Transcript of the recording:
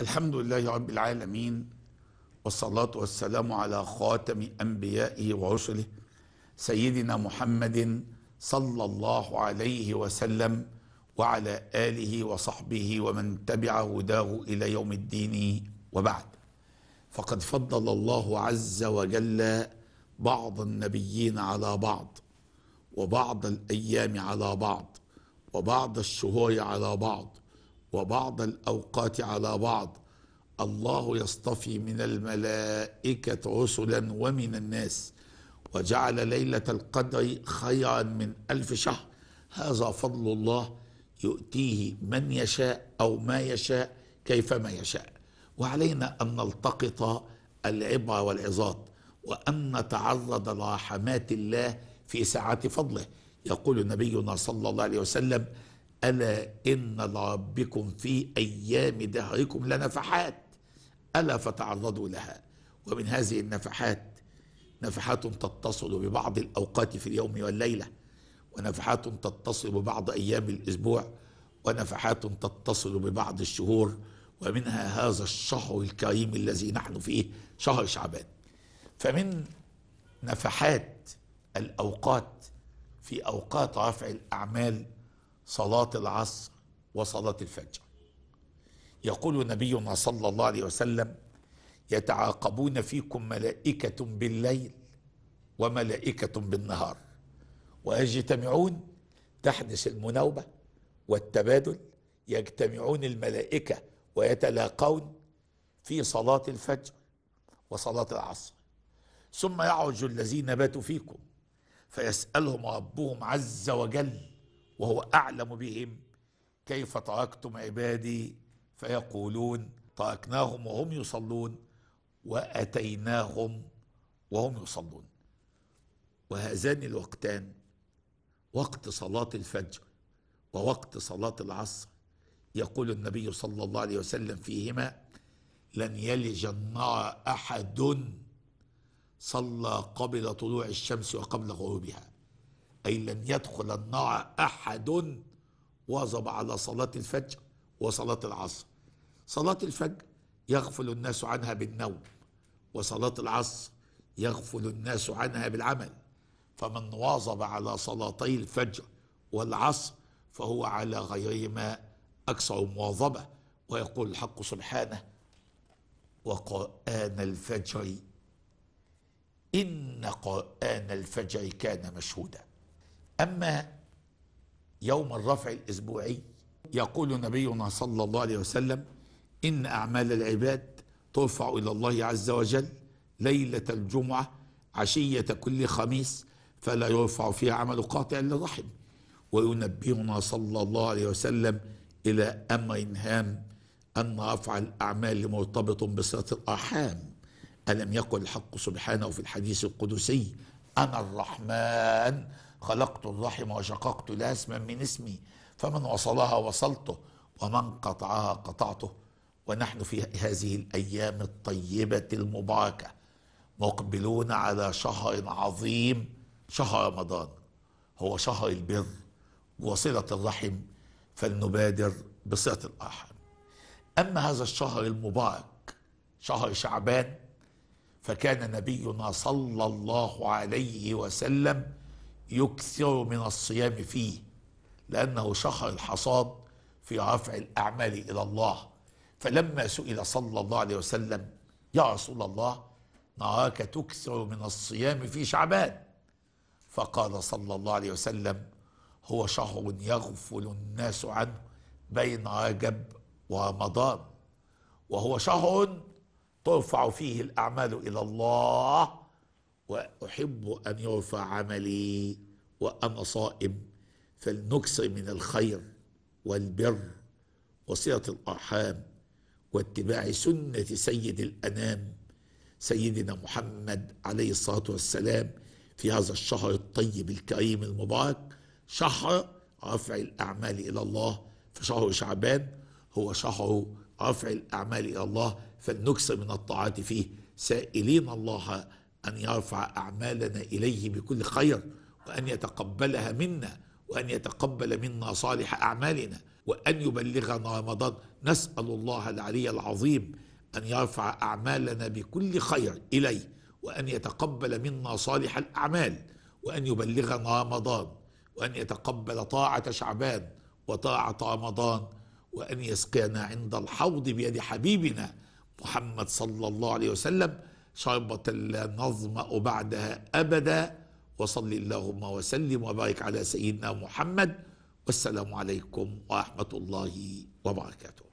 الحمد لله رب العالمين والصلاة والسلام على خاتم أنبيائه ورسله سيدنا محمد صلى الله عليه وسلم وعلى آله وصحبه ومن تبع هداه إلى يوم الدين وبعد فقد فضل الله عز وجل بعض النبيين على بعض وبعض الأيام على بعض وبعض الشهور على بعض وبعض الاوقات على بعض الله يصطفي من الملائكه رسلا ومن الناس وجعل ليله القدر خيرا من الف شهر هذا فضل الله يؤتيه من يشاء او ما يشاء كيفما يشاء وعلينا ان نلتقط العبره والعظات وان نتعرض لرحمات الله في سعه فضله يقول نبينا صلى الله عليه وسلم ألا إن لربكم في أيام دهركم لنفحات ألا فتعرضوا لها ومن هذه النفحات نفحات تتصل ببعض الأوقات في اليوم والليلة ونفحات تتصل ببعض أيام الأسبوع ونفحات تتصل ببعض الشهور ومنها هذا الشهر الكريم الذي نحن فيه شهر شعبان فمن نفحات الأوقات في اوقات رفع الاعمال صلاه العصر وصلاه الفجر يقول نبينا صلى الله عليه وسلم يتعاقبون فيكم ملائكه بالليل وملائكه بالنهار ويجتمعون تحدث المناوبه والتبادل يجتمعون الملائكه ويتلاقون في صلاه الفجر وصلاه العصر ثم يعرج الذين باتوا فيكم فيسألهم ربهم عز وجل وهو أعلم بهم كيف تركتم عبادي فيقولون تركناهم وهم يصلون وأتيناهم وهم يصلون وهذان الوقتان وقت صلاة الفجر ووقت صلاة العصر يقول النبي صلى الله عليه وسلم فيهما لن يلج النار أحد صلى قبل طلوع الشمس وقبل غروبها أي لن يدخل النار أحد واظب على صلاة الفجر وصلاة العصر صلاة الفجر يغفل الناس عنها بالنوم وصلاة العصر يغفل الناس عنها بالعمل فمن واظب على صلاتي الفجر والعصر فهو على غيرهما أكثر مواظبة ويقول الحق سبحانه وقرآن الفجر إن قرآن الفجر كان مشهودا أما يوم الرفع الأسبوعي يقول نبينا صلى الله عليه وسلم إن أعمال العباد ترفع إلى الله عز وجل ليلة الجمعة عشية كل خميس فلا يرفع فيها عمل قاطع للرحم وينبهنا صلى الله عليه وسلم إلى أمر هام أن رفع الأعمال مرتبط بصلة الأرحام ألم يقل الحق سبحانه في الحديث القدسي أنا الرحمن خلقت الرحم وشققت لها اسما من اسمي فمن وصلها وصلته ومن قطعها قطعته ونحن في هذه الأيام الطيبة المباركة مقبلون على شهر عظيم شهر رمضان هو شهر البر وصلة الرحم فلنبادر بصلة الأرحام أما هذا الشهر المبارك شهر شعبان فكان نبينا صلى الله عليه وسلم يكثر من الصيام فيه لأنه شهر الحصاد في رفع الأعمال إلى الله فلما سئل صلى الله عليه وسلم يا رسول الله نراك تكثر من الصيام في شعبان فقال صلى الله عليه وسلم هو شهر يغفل الناس عنه بين رجب ورمضان وهو شهر ترفع فيه الأعمال إلى الله وأحب أن يرفع عملي وأنا صائم فلنكثر من الخير والبر وصلة الأرحام واتباع سنة سيد الأنام سيدنا محمد عليه الصلاة والسلام في هذا الشهر الطيب الكريم المبارك شهر رفع الأعمال إلى الله في شهر شعبان هو شهر رفع الأعمال إلى الله فلنكثر من الطاعات فيه سائلين الله أن يرفع أعمالنا إليه بكل خير وأن يتقبلها منا وأن يتقبل منا صالح أعمالنا وأن يبلغنا رمضان نسأل الله العلي العظيم أن يرفع أعمالنا بكل خير إليه وأن يتقبل منا صالح الأعمال وأن يبلغنا رمضان وأن يتقبل طاعة شعبان وطاعة رمضان وأن يسقينا عند الحوض بيد حبيبنا محمد صلى الله عليه وسلم شربة لا نظمأ بعدها أبدا وصل اللهم وسلم وبارك على سيدنا محمد والسلام عليكم ورحمة الله وبركاته